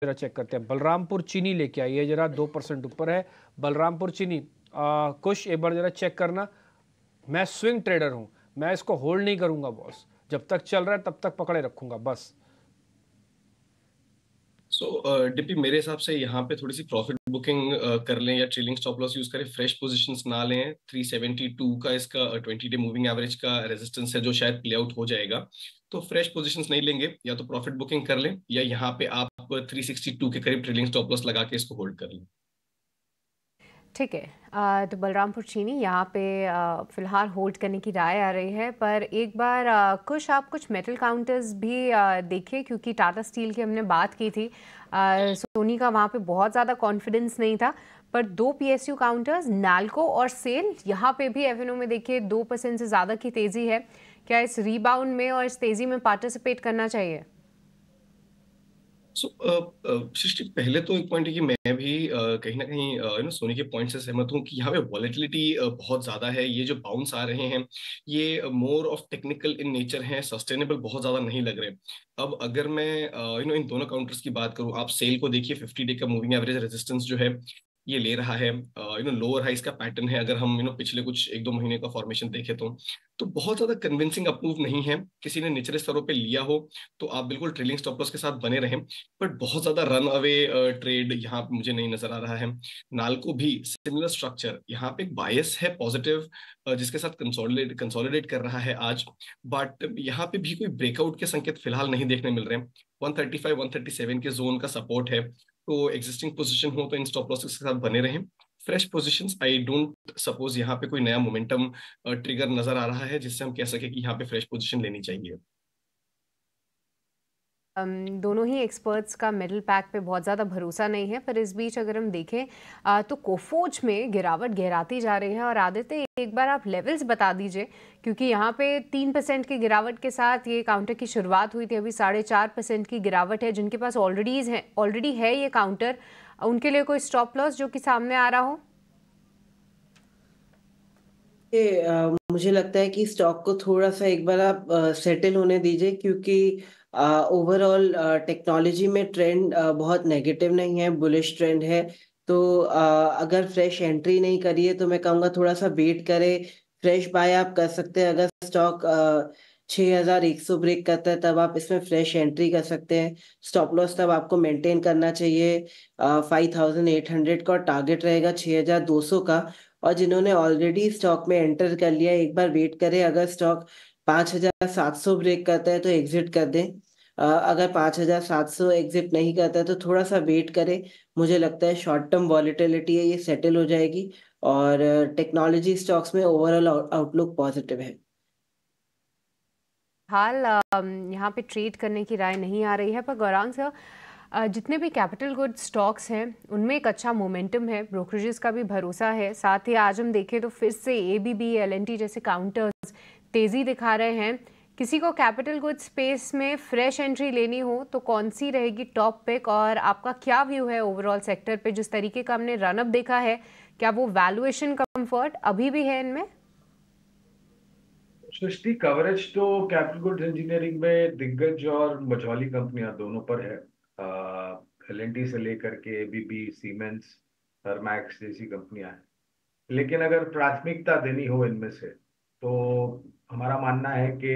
જરા ચેક કરતા હૈ બલરામપુર ચીની લે કે આઈએ જરા 2% ઉપર હે બલરામપુર ચીની અ કુછ એબન જરા ચેક karna મે સ્વિંગ ટ્રેડર હું મે ઇસકો હોલ્ડ નહીં કરુંગા બોસ જબ તક ચલ રહા હે તબ તક પકડે રખુંગા બસ સો ડિપી મેરે સાબ સે યહા પે થોડી સી પ્રોફિટ બુકિંગ કર લે એ ટ્રેલિંગ સ્ટોપ loss યુઝ કરે ફ્રેશ પોઝિશનસ ના લે 372 કા ઇસકા 20 ડે મૂવિંગ એવરેજ કા રે ซิ સ્ટન્સ હે જો શાયદ ક્લિયર આઉટ હો જાયેગા તો ફ્રેશ પોઝિશનસ નહીં લેંગે يا તો પ્રોફિટ બુકિંગ કર લે يا યહા પે 362 के करीब ट्रेलिंग स्टॉप लॉस लगा के इसको होल्ड कर लें ठीक है तो बलरामपुर चीनी यहाँ पे फ़िलहाल होल्ड करने की राय आ रही है पर एक बार कुछ आप कुछ मेटल काउंटर्स भी देखिए क्योंकि टाटा स्टील की हमने बात की थी सोनी का वहाँ पे बहुत ज़्यादा कॉन्फिडेंस नहीं था पर दो पीएसयू काउंटर्स नालको और सेल यहाँ पे भी एफ में देखिए दो परसेंट से ज़्यादा की तेज़ी है क्या इस रीबाउंड में और इस तेज़ी में पार्टिसिपेट करना चाहिए सो सृष्टि uh, uh, पहले तो एक पॉइंट है कि मैं भी uh, कहीं ना कहीं यू नो सोनी के पॉइंट से सहमत हूँ कि यहाँ पे वॉलेटिलिटी बहुत ज़्यादा है ये जो बाउंस आ रहे हैं ये more of technical in nature हैं सस्टेनेबल बहुत ज़्यादा नहीं लग रहे अब अगर मैं यू नो इन दोनों काउंटर्स की बात करूँ आप सेल को देखिए फिफ्टी डे का मूविंग एवरेज रेजिस्टेंस जो है ये ले रहा है यू नो लोअर हाइस का पैटर्न है अगर हम यू नो पिछले कुछ एक दो महीने का फॉर्मेशन देखे तो तो बहुत ज़्यादा कन्विंसिंग अप्रूव नहीं है किसी ने निचले स्तरों पे लिया हो तो आप बिल्कुल ट्रेलिंग स्टॉप के साथ बने रहें बट बहुत ज़्यादा रन अवे ट्रेड यहाँ पे मुझे नहीं नजर आ रहा है नालको भी सिमिलर स्ट्रक्चर यहाँ पे एक बायस है पॉजिटिव जिसके साथ कंसोलिडेट कंसोलिडेट कर रहा है आज बट यहाँ पे भी कोई ब्रेकआउट के संकेत फिलहाल नहीं देखने मिल रहे हैं 135 137 के जोन का सपोर्ट है तो एग्जिस्टिंग पोजिशन हो तो इन स्टॉप लॉसेस के साथ बने रहें fresh position I don't suppose यहाँ पे कोई नया मोमेंटम ट्रिगर नजर आ रहा है जिससे हम कह सके कि यहाँ पे फ्रेश पोजिशन लेनी चाहिए दोनों ही एक्सपर्ट्स का मेडल पैक पे बहुत ज़्यादा भरोसा नहीं है पर इस बीच अगर हम देखें तो कोफोज में गिरावट गहराती जा रही है और आदित्य एक बार आप लेवल्स बता दीजिए क्योंकि यहाँ पे तीन परसेंट की गिरावट के साथ ये काउंटर की शुरुआत हुई थी अभी साढ़े चार परसेंट की गिरावट है जिनके पास ऑलरेडीज है ऑलरेडी है ये काउंटर उनके लिए कोई स्टॉप लॉस जो कि सामने आ रहा हो ये मुझे लगता है कि स्टॉक को थोड़ा सा एक बार आप सेटल होने दीजिए क्योंकि ओवरऑल टेक्नोलॉजी में ट्रेंड बहुत नेगेटिव नहीं है बुलिश ट्रेंड है तो अगर फ्रेश एंट्री नहीं करिए तो मैं कहूँगा थोड़ा सा वेट करें फ्रेश बाय आप कर सकते हैं अगर स्टॉक छः हज़ार एक सौ ब्रेक करता है तब आप इसमें फ्रेश एंट्री कर सकते हैं स्टॉप लॉस तब आपको मेंटेन करना चाहिए फाइव थाउजेंड एट हंड्रेड का टारगेट रहेगा छः हज़ार दो सौ का और जिन्होंने ऑलरेडी स्टॉक में एंटर कर लिया एक बार वेट करें अगर स्टॉक पाँच हजार सात सौ ब्रेक करता है तो एग्जिट कर दें अगर पाँच हजार सात सौ एग्जिट नहीं करता है तो थोड़ा सा वेट करें मुझे लगता है शॉर्ट टर्म वॉलीटिलिटी है ये सेटल हो जाएगी और टेक्नोलॉजी स्टॉक्स में ओवरऑल आउटलुक पॉजिटिव है हाल यहाँ पे ट्रेड करने की राय नहीं आ रही है पर गौरांग सर जितने भी कैपिटल गुड स्टॉक्स हैं उनमें एक अच्छा मोमेंटम है ब्रोकरेजेस का भी भरोसा है साथ ही आज हम देखें तो फिर से A B B L N T जैसे काउंटर्स तेज़ी दिखा रहे हैं किसी को कैपिटल गुड स्पेस में फ्रेश एंट्री लेनी हो तो कौन सी रहेगी टॉप पिक और आपका क्या व्यू है ओवरऑल सेक्टर पे जिस तरीके का हमने रनअप देखा है क्या वो वैल्यूएशन कंफर्ट अभी भी है इनमें सृष्टि कवरेज तो कैपिटल गुड इंजीनियरिंग में दिग्गज और मझौली कंपनियां दोनों पर है एल एन से लेकर के एबीबी सीमेंट्स और मैक्स जैसी कंपनियां हैं लेकिन अगर प्राथमिकता देनी हो इनमें से तो हमारा मानना है कि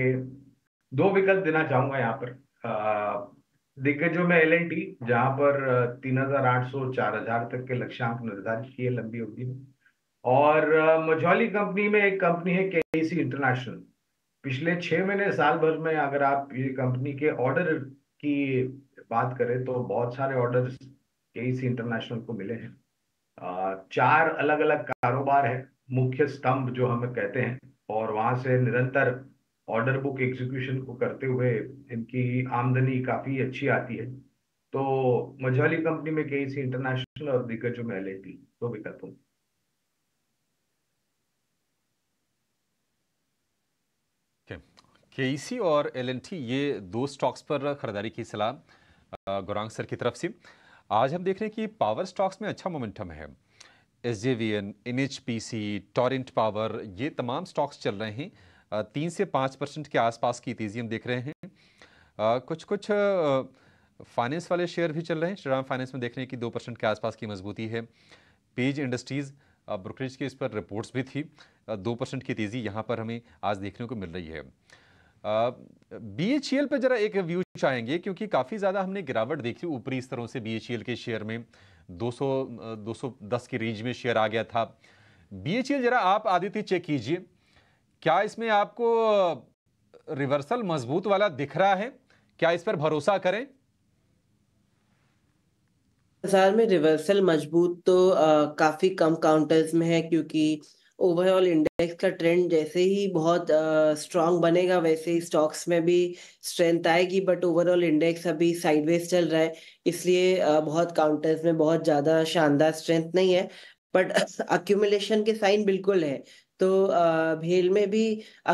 दो विकल्प देना चाहूंगा यहाँ पर दिग्गजों में एल एन टी पर तीन हजार आठ सौ चार हजार तक के लक्ष्यांक निर्धारित किए लंबी अवधि में और मझौली कंपनी में एक कंपनी है के इंटरनेशनल e पिछले छह महीने साल भर में अगर आप ये कंपनी के ऑर्डर की बात करें तो बहुत सारे ऑर्डर के इंटरनेशनल को मिले हैं चार अलग अलग कारोबार है मुख्य स्तंभ जो हमें कहते हैं और वहां से निरंतर ऑर्डर बुक एग्जीक्यूशन को करते हुए इनकी आमदनी काफ़ी अच्छी आती है तो मझवाली कंपनी में कई सी इंटरनेशनल और दिग्गज में एल आई तो विकल्पों के सी और एल ये दो स्टॉक्स पर खरीदारी की सलाह गौरांग सर की तरफ से आज हम देख रहे हैं कि पावर स्टॉक्स में अच्छा मोमेंटम है S J V N N H P C Torrent Power ये तमाम स्टॉक्स चल रहे हैं तीन से पाँच परसेंट के आसपास की तेज़ी हम देख रहे हैं कुछ कुछ फाइनेंस वाले शेयर भी चल रहे हैं श्रीराम फाइनेंस में देख रहे हैं कि दो परसेंट के आसपास की मजबूती है पेज इंडस्ट्रीज़ ब्रोकरेज की इस पर रिपोर्ट्स भी थी दो परसेंट की तेज़ी यहाँ पर हमें आज देखने को मिल रही है B H E L e पर ज़रा एक व्यू चाहेंगे क्योंकि काफ़ी ज़्यादा हमने गिरावट देखी ऊपरी स्तरों से बी एच ई एल के शेयर में 200 210 की रेंज में शेयर आ गया था बी जरा आप आदित्य चेक कीजिए क्या इसमें आपको रिवर्सल मजबूत वाला दिख रहा है क्या इस पर भरोसा करें बाजार में रिवर्सल मजबूत तो आ, काफी कम काउंटर्स में है क्योंकि ओवरऑल इंडेक्स का ट्रेंड जैसे ही बहुत स्ट्रांग uh, बनेगा वैसे ही स्टॉक्स में भी स्ट्रेंथ आएगी बट ओवरऑल इंडेक्स अभी साइडवेज चल रहा है इसलिए uh, बहुत काउंटर्स में बहुत ज़्यादा शानदार स्ट्रेंथ नहीं है बट अक्यूमुलेशन के साइन बिल्कुल है तो uh, भेल में भी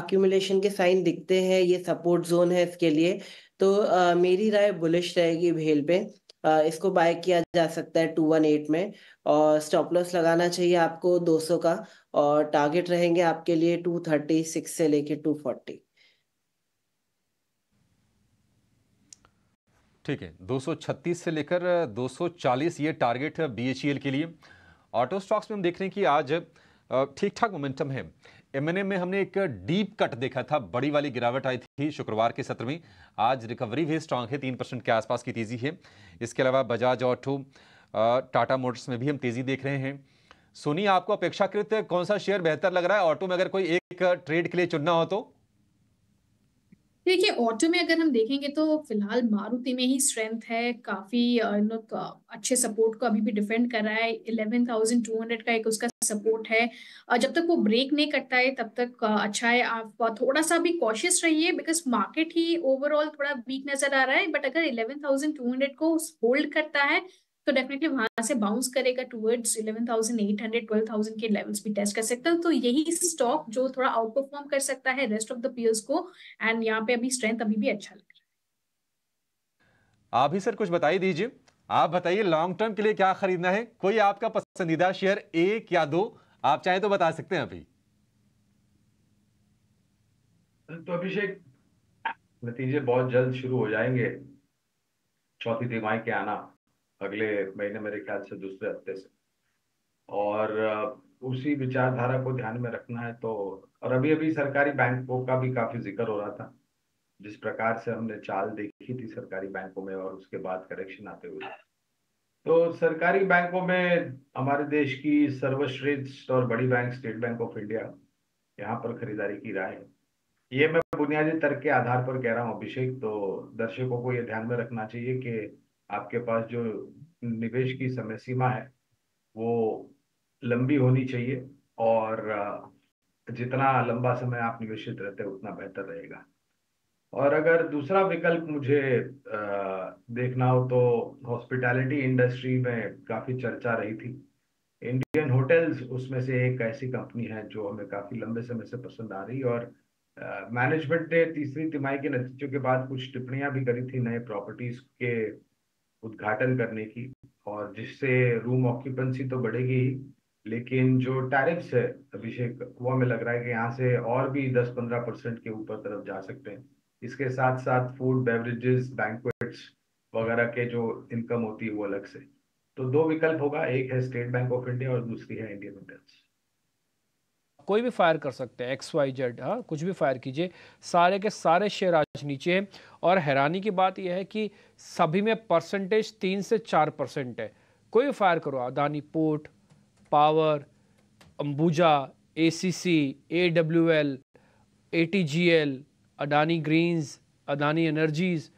अक्यूमुलेशन के साइन दिखते हैं ये सपोर्ट जोन है इसके लिए तो uh, मेरी राय बुलिश रहेगी भेल पे इसको बाय किया जा सकता है टू वन एट में और स्टॉप लॉस लगाना चाहिए आपको दो सौ का और टारगेट रहेंगे आपके लिए टू थर्टी सिक्स से लेके टू फोर्टी ठीक है दो सौ छत्तीस से लेकर दो सौ चालीस ये टारगेट है बी e के लिए ऑटो स्टॉक्स में हम देख रहे हैं कि आज ठीक ठाक मोमेंटम है एमएनए में हमने एक डीप कट देखा था बड़ी वाली गिरावट आई थी शुक्रवार के सत्र में आज रिकवरी भी स्ट्रांग है तीन परसेंट के आसपास की तेजी है इसके अलावा बजाज ऑटो टाटा मोटर्स में भी हम तेजी देख रहे हैं सोनी आपको अपेक्षाकृत कौन सा शेयर बेहतर लग रहा है ऑटो में अगर कोई एक ट्रेड के लिए चुनना हो तो देखिए ऑटो में अगर हम देखेंगे तो फिलहाल मारुति में ही स्ट्रेंथ है काफी अच्छे सपोर्ट को अभी भी डिफेंड कर रहा है इलेवन थाउजेंड टू हंड्रेड का एक उसका सपोर्ट है जब तक वो ब्रेक नहीं करता है तब तक अच्छा है आप थोड़ा सा भी कॉशियस रहिए बिकॉज मार्केट ही ओवरऑल थोड़ा वीक नजर आ रहा है बट अगर इलेवन थाउजेंड टू हंड्रेड को होल्ड करता है तो डेफिनेटली वहां से बाउंस करेगा towards eleven thousand eight hundred twelve thousand के लेवल्स भी टेस्ट कर सकता है तो यही स्टॉक जो थोड़ा आउट परफॉर्म कर सकता है रेस्ट ऑफ द पीयर्स को एंड यहाँ पे अभी स्ट्रेंथ अभी भी अच्छा लग रहा है आप ही सर कुछ बताई दीजिए आप बताइए लॉन्ग टर्म के लिए क्या खरीदना है कोई आपका पसंदीदा शेयर एक या दो आप चाहे तो बता सकते हैं अभी तो अभिषेक नतीजे बहुत जल्द शुरू हो जाएंगे चौथी तिमाही के आना अगले महीने मेरे ख्याल से दूसरे हफ्ते से और उसी विचारधारा को ध्यान में रखना है तो और अभी अभी सरकारी बैंकों का भी काफी जिक्र हो रहा था जिस प्रकार से हमने चाल देखी थी सरकारी बैंकों में और उसके बाद करेक्शन आते हुए तो सरकारी बैंकों में हमारे देश की सर्वश्रेष्ठ और बड़ी bank State Bank of India यहाँ पर खरीदारी की राय है ये मैं बुनियादी तर्क के आधार पर कह रहा हूँ अभिषेक तो दर्शकों को यह ध्यान में रखना चाहिए कि आपके पास जो निवेश की समय सीमा है वो लंबी होनी चाहिए और जितना लंबा समय आप निवेशित रहते हैं उतना बेहतर रहेगा और अगर दूसरा विकल्प मुझे देखना हो तो हॉस्पिटैलिटी इंडस्ट्री में काफ़ी चर्चा रही थी इंडियन होटल्स उसमें से एक ऐसी कंपनी है जो हमें काफ़ी लंबे समय से पसंद आ रही और मैनेजमेंट ने तीसरी तिमाही के नतीजों के बाद कुछ टिप्पणियां भी करी थी नए प्रॉपर्टीज के उद्घाटन करने की और जिससे रूम ऑक्यूपेंसी तो बढ़ेगी ही लेकिन जो टैरिफ्स है अभिषेक वो हमें लग रहा है कि यहाँ से और भी 10-15 परसेंट के ऊपर तरफ जा सकते हैं इसके साथ साथ फूड बेवरेजेस बैंकवेट्स वगैरह के जो इनकम होती है वो अलग से तो दो विकल्प होगा एक है स्टेट बैंक ऑफ इंडिया और दूसरी है इंडियन होटल्स कोई भी फायर कर सकते हैं एक्स वाई जेड हाँ कुछ भी फायर कीजिए सारे के सारे शेयर आज नीचे हैं और हैरानी की बात यह है कि सभी में परसेंटेज तीन से चार परसेंट है कोई भी फायर करो Adani port power Ambuja A C C A W L A T G L Adani greens Adani energies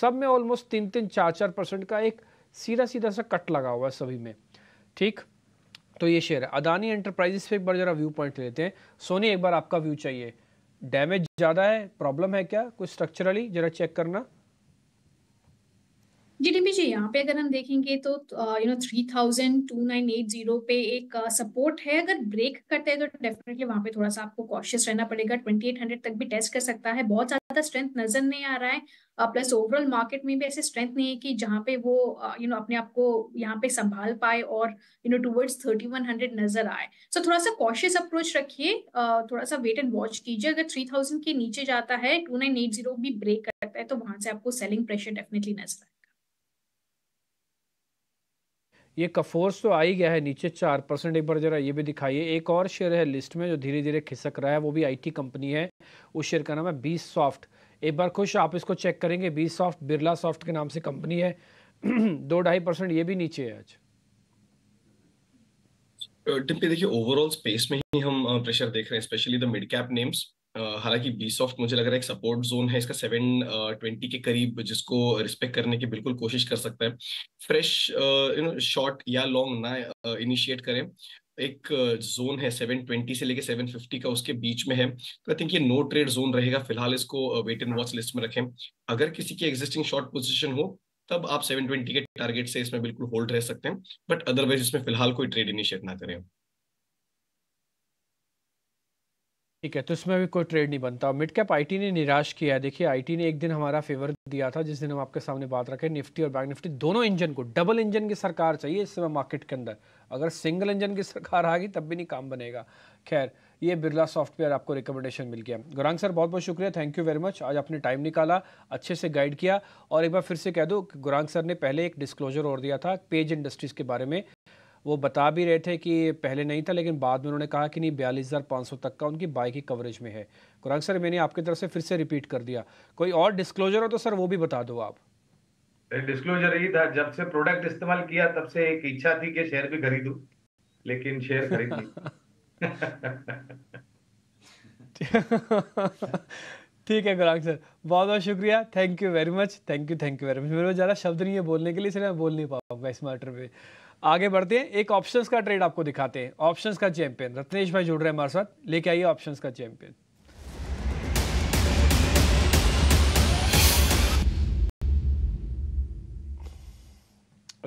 सब में ऑलमोस्ट तीन तीन चार चार परसेंट का एक सीधा सीधा सा कट लगा हुआ है सभी में ठीक तो ये शेयर है अदानी एंटरप्राइजेस पे एक बार जरा व्यू पॉइंट लेते हैं सोनी एक बार आपका व्यू चाहिए डैमेज ज़्यादा है प्रॉब्लम है क्या कुछ स्ट्रक्चरली जरा चेक करना जीडीपी जी यहाँ पे अगर हम देखेंगे तो you know three thousand two nine eight zero पे एक सपोर्ट uh, है अगर ब्रेक करते हैं तो डेफिनेटली वहां पे थोड़ा सा आपको कॉशियस रहना पड़ेगा ट्वेंटी एट हंड्रेड तक भी टेस्ट कर सकता है बहुत ज्यादा स्ट्रेंथ नजर नहीं आ रहा है प्लस ओवरऑल मार्केट में भी ऐसे स्ट्रेंथ नहीं है कि जहाँ पे वो you uh, know you know, अपने आप को यहाँ पे संभाल पाए और you know towards thirty one hundred नजर आए सो so, थोड़ा सा कॉशियस अप्रोच रखिए uh, थोड़ा सा वेट एंड वॉच कीजिए अगर थ्री थाउजेंड के नीचे जाता है टू नाइन एट जीरो भी ब्रेक करता है तो वहां से आपको सेलिंग प्रेशर डेफिनेटली नजर आए ये कफोर्स तो आ ही गया है नीचे चार परसेंट एक बार जरा ये भी दिखाइए एक और शेयर है लिस्ट में जो धीरे धीरे खिसक रहा है वो भी आईटी कंपनी है उस शेयर का नाम है बीस सॉफ्ट एक बार खुश आप इसको चेक करेंगे बीस सॉफ्ट बिरला सॉफ्ट के नाम से कंपनी है दो ढाई परसेंट ये भी नीचे है आज देखिए ओवरऑल स्पेस में ही हम प्रेशर देख रहे हैं specially the mid cap names हालांकि बी सॉफ्ट मुझे लग रहा है एक सपोर्ट जोन है इसका सेवन ट्वेंटी के करीब जिसको रिस्पेक्ट करने की बिल्कुल कोशिश कर सकता है फ्रेश यू नो शॉर्ट या लॉन्ग ना इनिशिएट करें एक जोन है 720 से लेके 750 का उसके बीच में है तो आई थिंक ये नो ट्रेड जोन रहेगा फिलहाल इसको वेट एंड वॉच लिस्ट में रखें अगर किसी की एग्जिस्टिंग शॉर्ट पोजीशन हो तब आप 720 के टारगेट से इसमें बिल्कुल होल्ड रह सकते हैं बट अदरवाइज इसमें फिलहाल कोई ट्रेड इनिशिएट ना करें ठीक है तो इसमें भी कोई ट्रेड नहीं बनता मिड कैप आईटी ने निराश किया है देखिए आईटी ने एक दिन हमारा फेवर दिया था जिस दिन हम आपके सामने बात रखें निफ्टी और बैंक निफ्टी दोनों इंजन को डबल इंजन की सरकार चाहिए इस समय मार्केट के अंदर अगर सिंगल इंजन की सरकार आ गई तब भी नहीं काम बनेगा खैर ये बिरला सॉफ्टवेयर आपको रिकमेंडेशन मिल गया गुरांग सर बहुत बहुत शुक्रिया थैंक यू वेरी मच आज आपने टाइम निकाला अच्छे से गाइड किया और एक बार फिर से कह दो गुरांग सर ने पहले एक डिस्क्लोजर और दिया था पेज इंडस्ट्रीज़ के बारे में वो बता भी रहे थे कि पहले नहीं था लेकिन बाद में उन्होंने कहा कि नहीं बयालीस हज़ार पाँच सौ तक का उनकी बाइक ही कवरेज में है कुरान सर मैंने आपकी तरफ से फिर से रिपीट कर दिया कोई और डिस्क्लोजर हो तो सर वो भी बता दो आप डिस्क्लोजर यही था जब से प्रोडक्ट इस्तेमाल किया तब से एक इच्छा थी कि शेयर भी खरीदू लेकिन शेयर खरीद ठीक है गुराग सर बहुत बहुत शुक्रिया thank you very much thank you thank you very much मेरे को ज़्यादा शब्द नहीं है बोलने के लिए इसलिए मैं बोल नहीं पाऊंगा इस मैटर पे आगे बढ़ते हैं एक ऑप्शंस का ट्रेड आपको दिखाते हैं ऑप्शंस का चैंपियन रत्नेश भाई जुड़ रहे हैं हमारे साथ लेके आइए ऑप्शंस का चैंपियन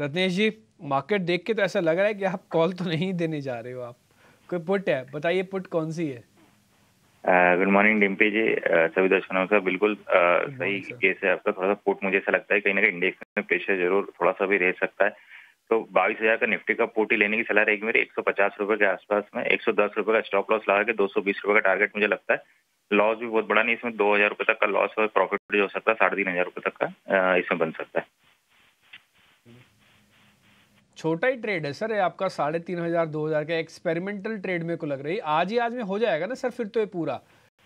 रत्नेश जी मार्केट देख के तो ऐसा लग रहा है कि आप कॉल तो नहीं देने जा रहे हो आप कोई पुट है बताइए पुट कौन सी है गुड मॉर्निंग डिम्पी जी सभी दर्शकों का बिल्कुल सही केस है आपका थोड़ा सा पुट मुझे ऐसा लगता है कहीं ना कहीं इंडेक्स में प्रेशर जरूर थोड़ा सा भी रह सकता है तो बाईस हजार का निफ्टी का पोटी लेने की सलाह रहेगी मेरी एक सौ पचास रुपए के आसपास में एक सौ दस रुपए का स्टॉप लॉस लगा के दो सौ बीस रुपए का टारगेट मुझे लगता है लॉस भी बहुत बड़ा नहीं इसमें दो हजार रुपए तक का लॉस और प्रॉफिट भी हो सकता है साढ़े तीन हजार रुपए तक का इसमें बन सकता है छोटा ही ट्रेड है सर ये आपका साढ़े तीन हजार दो हजार का एक्सपेरिमेंटल ट्रेड मेरे को लग रही है आज ही आज में हो जाएगा ना सर फिर तो ये पूरा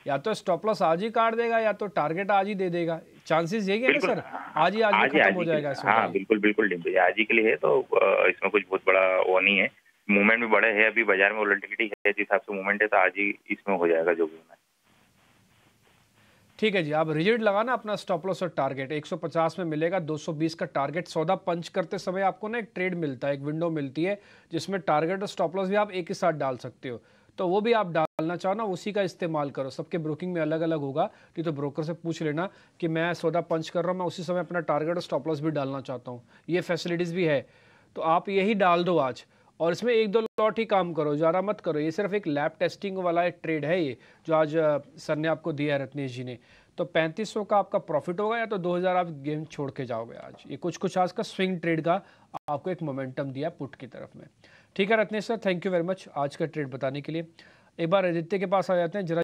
या तो स्टॉप लॉस आज ही काट देगा या तो टारगेट आज ही दे देगा चांसेस यही है ना सर हाँ, हाँ, आज ही आज, आज खत्म हो जाएगा हाँ बिल्कुल बिल्कुल आज ही के लिए है तो इसमें कुछ बहुत बड़ा वो नहीं है मूवमेंट भी बड़े है अभी बाजार में वोलेटिलिटी है जिस हिसाब से मूवमेंट है तो आज ही इसमें हो जाएगा जो भी ठीक है जी आप रिजल्ट लगाना अपना स्टॉप लॉस और टारगेट 150 में मिलेगा 220 का टारगेट सौदा पंच करते समय आपको ना एक ट्रेड मिलता है एक विंडो मिलती है जिसमें टारगेट और स्टॉप लॉस भी आप एक ही साथ डाल सकते हो तो वो भी आप डालना चाहो ना उसी का इस्तेमाल करो सबके ब्रोकिंग में अलग अलग होगा नहीं तो ब्रोकर से पूछ लेना कि मैं सौदा पंच कर रहा हूँ मैं उसी समय अपना टारगेट और स्टॉप लॉस भी डालना चाहता हूँ ये फैसिलिटीज़ भी है तो आप यही डाल दो आज और इसमें एक दो लॉट ही काम करो ज़्यादा मत करो ये सिर्फ एक लैब टेस्टिंग वाला एक ट्रेड है ये जो आज सर ने आपको दिया है रत्नेश जी ने तो 3500 का आपका प्रॉफिट होगा या तो 2000 आप गेम छोड़ के जाओगे आज ये कुछ कुछ आज का स्विंग ट्रेड का आपको एक मोमेंटम दिया पुट की तरफ में ठीक है Ratnesh sir thank you very much आज का ट्रेड बताने के लिए एक बार आदित्य के पास आ जाते हैं जरा